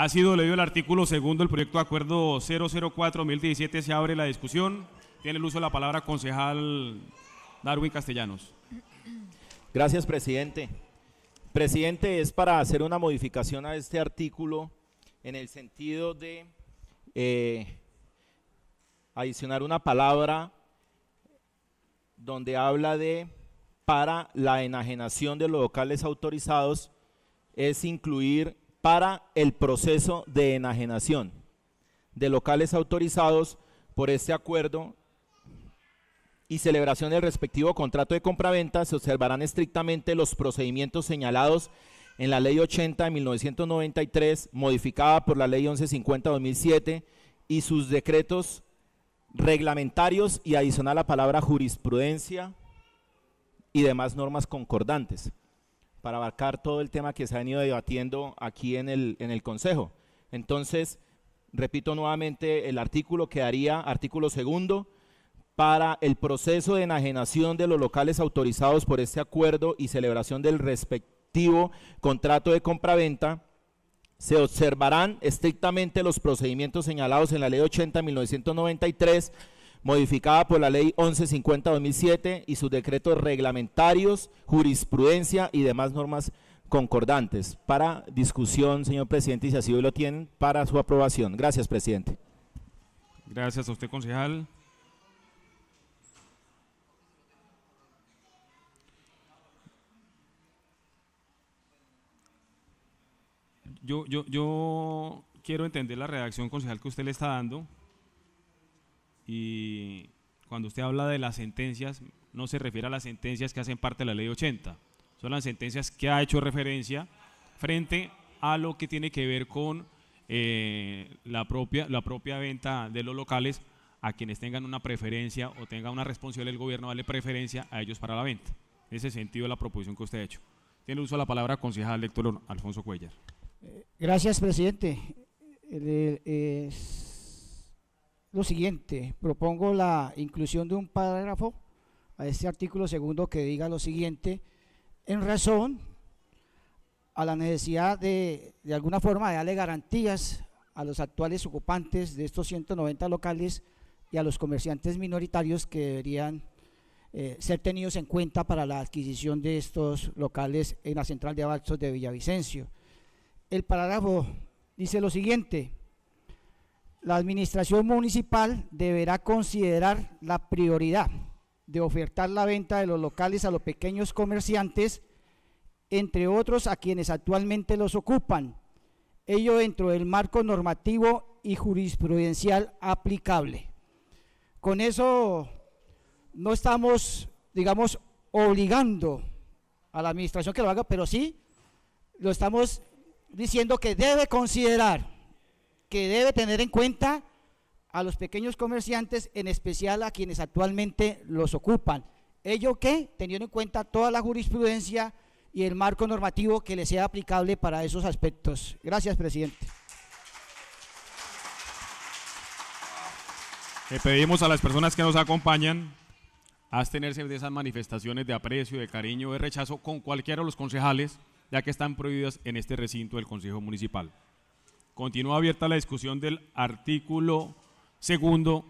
Ha sido leído el artículo segundo del proyecto de acuerdo 004-2017. Se abre la discusión. Tiene el uso de la palabra concejal Darwin Castellanos. Gracias, presidente. Presidente, es para hacer una modificación a este artículo en el sentido de eh, adicionar una palabra donde habla de para la enajenación de los locales autorizados es incluir para el proceso de enajenación de locales autorizados por este acuerdo y celebración del respectivo contrato de compraventa se observarán estrictamente los procedimientos señalados en la Ley 80 de 1993, modificada por la Ley 1150-2007 y sus decretos reglamentarios y adicional a la palabra jurisprudencia y demás normas concordantes para abarcar todo el tema que se ha venido debatiendo aquí en el, en el Consejo. Entonces, repito nuevamente, el artículo que haría, artículo segundo, para el proceso de enajenación de los locales autorizados por este acuerdo y celebración del respectivo contrato de compraventa, se observarán estrictamente los procedimientos señalados en la Ley 80 de 1993 modificada por la Ley 1150-2007 y sus decretos reglamentarios, jurisprudencia y demás normas concordantes. Para discusión, señor presidente, y si así lo tienen, para su aprobación. Gracias, presidente. Gracias a usted, concejal. Yo, yo, yo quiero entender la redacción, concejal, que usted le está dando y cuando usted habla de las sentencias, no se refiere a las sentencias que hacen parte de la ley 80, son las sentencias que ha hecho referencia frente a lo que tiene que ver con eh, la, propia, la propia venta de los locales a quienes tengan una preferencia o tengan una responsabilidad del gobierno darle preferencia a ellos para la venta. En ese sentido, de la proposición que usted ha hecho. Tiene uso la palabra concejal lector Alfonso Cuellar. Eh, gracias, presidente. Eh, lo siguiente, propongo la inclusión de un parágrafo a este artículo segundo que diga lo siguiente, en razón a la necesidad de, de alguna forma, de darle garantías a los actuales ocupantes de estos 190 locales y a los comerciantes minoritarios que deberían eh, ser tenidos en cuenta para la adquisición de estos locales en la central de abastos de Villavicencio. El parágrafo dice lo siguiente, la administración municipal deberá considerar la prioridad de ofertar la venta de los locales a los pequeños comerciantes, entre otros a quienes actualmente los ocupan, ello dentro del marco normativo y jurisprudencial aplicable. Con eso no estamos, digamos, obligando a la administración que lo haga, pero sí lo estamos diciendo que debe considerar que debe tener en cuenta a los pequeños comerciantes, en especial a quienes actualmente los ocupan. Ello que, teniendo en cuenta toda la jurisprudencia y el marco normativo que le sea aplicable para esos aspectos. Gracias, presidente. Le pedimos a las personas que nos acompañan abstenerse de esas manifestaciones de aprecio, de cariño, de rechazo con cualquiera de los concejales, ya que están prohibidas en este recinto del Consejo Municipal. Continúa abierta la discusión del artículo segundo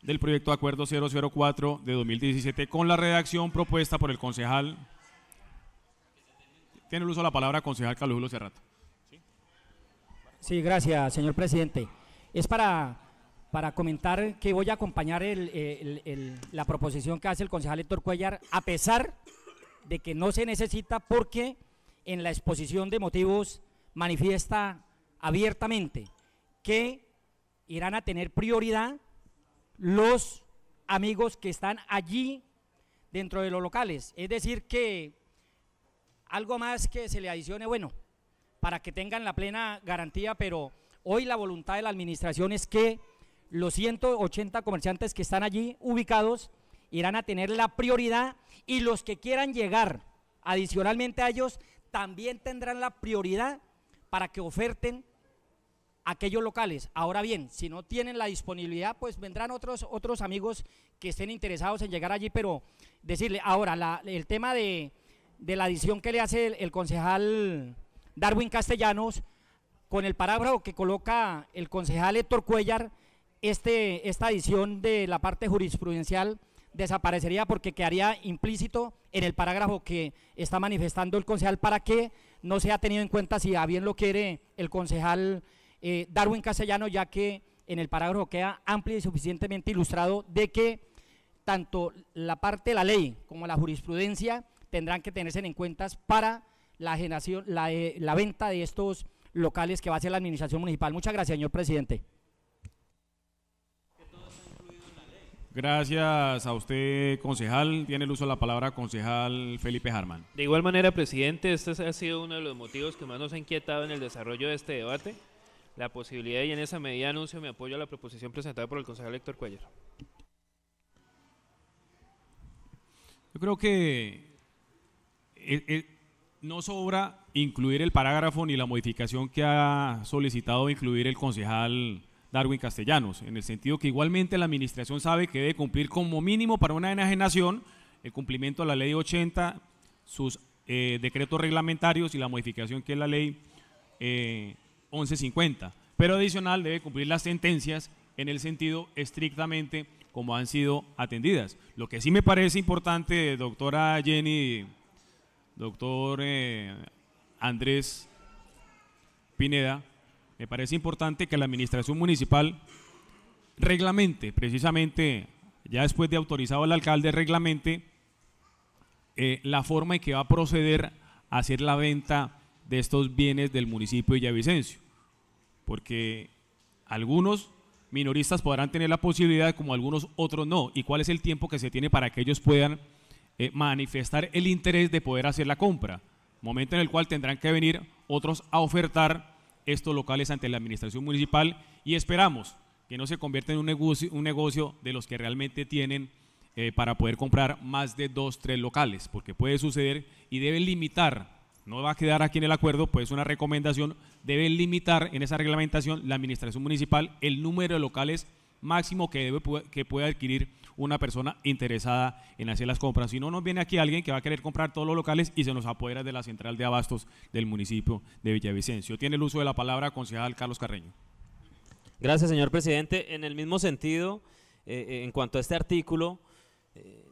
del proyecto de acuerdo 004 de 2017 con la redacción propuesta por el concejal. Tiene el uso de la palabra concejal Carlos Cerrato. Sí, gracias, señor presidente. Es para, para comentar que voy a acompañar la proposición que hace el concejal Héctor Cuellar, a pesar de que no se necesita porque en la exposición de motivos manifiesta abiertamente que irán a tener prioridad los amigos que están allí dentro de los locales. Es decir, que algo más que se le adicione, bueno, para que tengan la plena garantía, pero hoy la voluntad de la administración es que los 180 comerciantes que están allí ubicados irán a tener la prioridad y los que quieran llegar adicionalmente a ellos también tendrán la prioridad para que oferten aquellos locales. Ahora bien, si no tienen la disponibilidad, pues vendrán otros, otros amigos que estén interesados en llegar allí, pero decirle, ahora, el tema de, la adición que le hace el, concejal Darwin Castellanos, con el parágrafo que coloca el concejal Héctor Cuellar, este, esta adición de la parte jurisprudencial desaparecería porque quedaría implícito en el parágrafo que está manifestando el concejal para que no sea tenido en cuenta si a bien lo quiere el concejal eh, Darwin Castellano, ya que en el parágrafo queda amplio y suficientemente ilustrado de que tanto la parte de la ley como la jurisprudencia tendrán que tenerse en cuenta para la, generación, la, eh, venta de estos locales que va a hacer la administración municipal. Muchas gracias, señor presidente. Gracias a usted, concejal. Tiene el uso de la palabra concejal Felipe Harman. De igual manera, presidente, este ha sido uno de los motivos que más nos ha inquietado en el desarrollo de este debate la posibilidad y en esa medida anuncio mi apoyo a la proposición presentada por el concejal Héctor Cuellar. Yo creo que no sobra incluir el parágrafo ni la modificación que ha solicitado incluir el concejal Darwin Castellanos, en el sentido que igualmente la administración sabe que debe cumplir como mínimo para una enajenación el cumplimiento a la ley 80, sus eh, decretos reglamentarios y la modificación que es la ley eh, 11.50, pero adicional debe cumplir las sentencias en el sentido estrictamente como han sido atendidas. Lo que sí me parece importante, doctora Jenny, doctor eh, Andrés Pineda, me parece importante que la administración municipal reglamente, precisamente, ya después de autorizado el alcalde, reglamente eh, la forma en que va a proceder a hacer la venta de estos bienes del municipio de Villavicencio, porque algunos minoristas podrán tener la posibilidad, como algunos otros no, y cuál es el tiempo que se tiene para que ellos puedan eh, manifestar el interés de poder hacer la compra, momento en el cual tendrán que venir otros a ofertar estos locales ante la administración municipal y esperamos que no se convierta en un negocio, de los que realmente tienen eh, para poder comprar más de dos, tres locales, porque puede suceder y deben limitar no va a quedar aquí en el acuerdo, pues una recomendación debe limitar en esa reglamentación la administración municipal el número de locales máximo que, debe, que puede adquirir una persona interesada en hacer las compras. Si no, nos viene aquí alguien que va a querer comprar todos los locales y se nos apodera de la central de abastos del municipio de Villavicencio. Tiene el uso de la palabra concejal Carlos Carreño. Gracias, señor presidente. En el mismo sentido, eh, eh, en cuanto a este artículo, eh,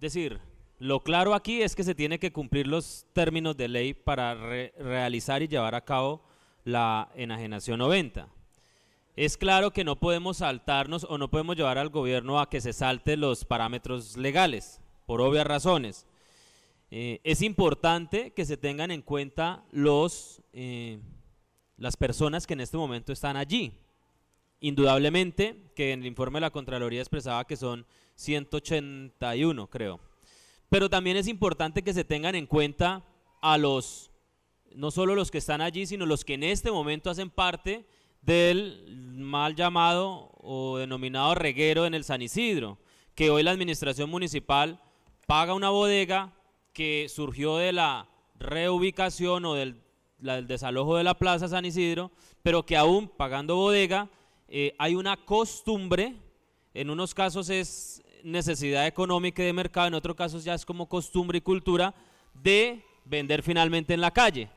decir, lo claro aquí es que se tiene que cumplir los términos de ley para realizar y llevar a cabo la enajenación 90. Es claro que no podemos saltarnos o no podemos llevar al gobierno a que se salte los parámetros legales, por obvias razones. Eh, es importante que se tengan en cuenta los, eh, las personas que en este momento están allí. Indudablemente que en el informe de la Contraloría expresaba que son 181, creo, pero también es importante que se tengan en cuenta a los, no solo los que están allí, sino los que en este momento hacen parte del mal llamado o denominado reguero en el San Isidro, que hoy la administración municipal paga una bodega que surgió de la reubicación o del, desalojo de la Plaza San Isidro, pero que aún pagando bodega eh, hay una costumbre, en unos casos es necesidad económica y de mercado, en otro caso ya es como costumbre y cultura de vender finalmente en la calle.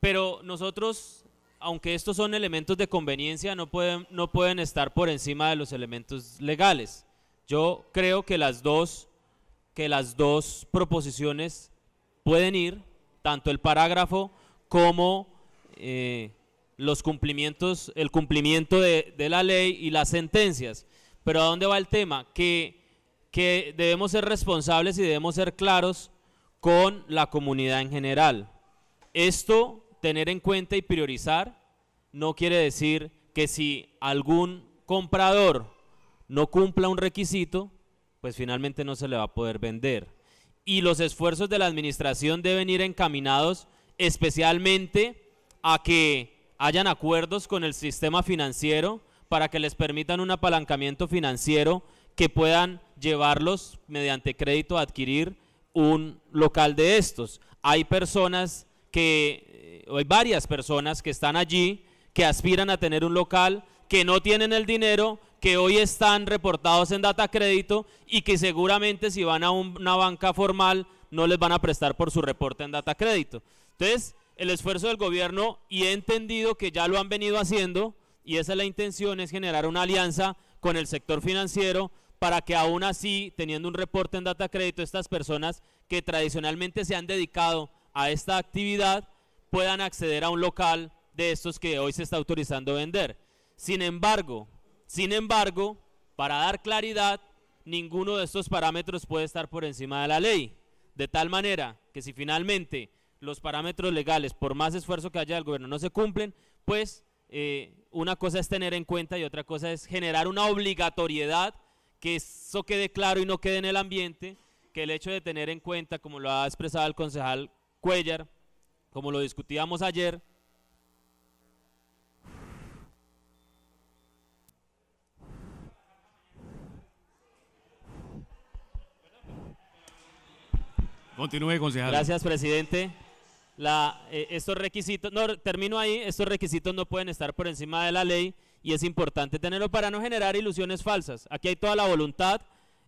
Pero nosotros, aunque estos son elementos de conveniencia, no pueden, no pueden estar por encima de los elementos legales. Yo creo que las dos, que las dos proposiciones pueden ir, tanto el parágrafo como eh, los cumplimientos, el cumplimiento de, de, la ley y las sentencias. Pero ¿a dónde va el tema? Que, debemos ser responsables y debemos ser claros con la comunidad en general. Esto, tener en cuenta y priorizar, no quiere decir que si algún comprador no cumpla un requisito, pues finalmente no se le va a poder vender. Y los esfuerzos de la administración deben ir encaminados especialmente a que hayan acuerdos con el sistema financiero para que les permitan un apalancamiento financiero que puedan llevarlos mediante crédito a adquirir un local de estos. Hay personas que, eh, hay varias personas que están allí, que aspiran a tener un local, que no tienen el dinero, que hoy están reportados en data crédito y que seguramente si van a una banca formal no les van a prestar por su reporte en data crédito. Entonces, el esfuerzo del gobierno, y he entendido que ya lo han venido haciendo, y esa es la intención, es generar una alianza con el sector financiero para que aún así, teniendo un reporte en data crédito, estas personas que tradicionalmente se han dedicado a esta actividad puedan acceder a un local de estos que hoy se está autorizando vender. Sin embargo, sin embargo, para dar claridad, ninguno de estos parámetros puede estar por encima de la ley. De tal manera que si finalmente los parámetros legales, por más esfuerzo que haya del gobierno, no se cumplen, pues eh, una cosa es tener en cuenta y otra cosa es generar una obligatoriedad, que eso quede claro y no quede en el ambiente, que el hecho de tener en cuenta, como lo ha expresado el concejal Cuellar, como lo discutíamos ayer, Continúe, concejal. Gracias, presidente la, eh, estos requisitos, no, termino ahí, estos requisitos no pueden estar por encima de la ley y es importante tenerlo para no generar ilusiones falsas. Aquí hay toda la voluntad,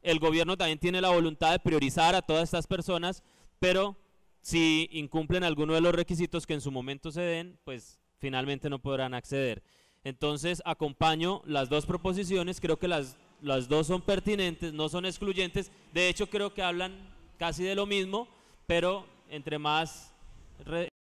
el gobierno también tiene la voluntad de priorizar a todas estas personas, pero si incumplen alguno de los requisitos que en su momento se den, pues finalmente no podrán acceder. Entonces acompaño las dos proposiciones, creo que las, las dos son pertinentes, no son excluyentes, de hecho creo que hablan casi de lo mismo, pero entre más re